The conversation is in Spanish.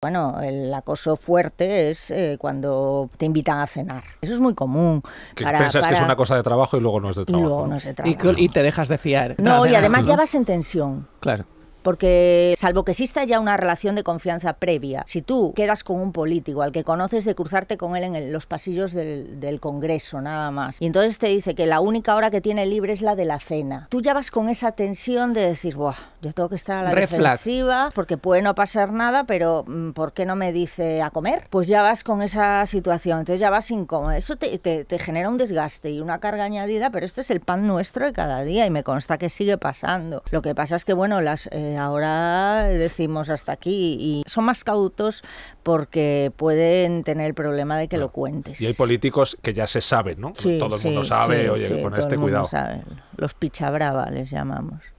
Bueno, el acoso fuerte es eh, cuando te invitan a cenar. Eso es muy común. Que piensas que es una cosa de trabajo y luego no es de trabajo. Y, y, te dejas de fiar. No, y además ya vas en tensión. Claro. Porque salvo que exista ya una relación de confianza previa, si tú quedas con un político al que conoces de cruzarte con él en los pasillos del, Congreso, nada más, y entonces te dice que la única hora que tiene libre es la de la cena, tú ya vas con esa tensión de decir, Buah, yo tengo que estar a la defensiva porque puede no pasar nada, pero mm, ¿por qué no me dice a comer? Pues ya vas con esa situación, entonces ya vas incómodo. Eso te, genera un desgaste y una carga añadida, pero este es el pan nuestro de cada día y me consta que sigue pasando. Lo que pasa es que, bueno, las... Eh, ahora decimos hasta aquí y son más cautos porque pueden tener el problema de que lo cuentes. Y hay políticos que ya se saben, ¿no? todo el mundo sabe, oye, con este cuidado. Los pichabrava les llamamos.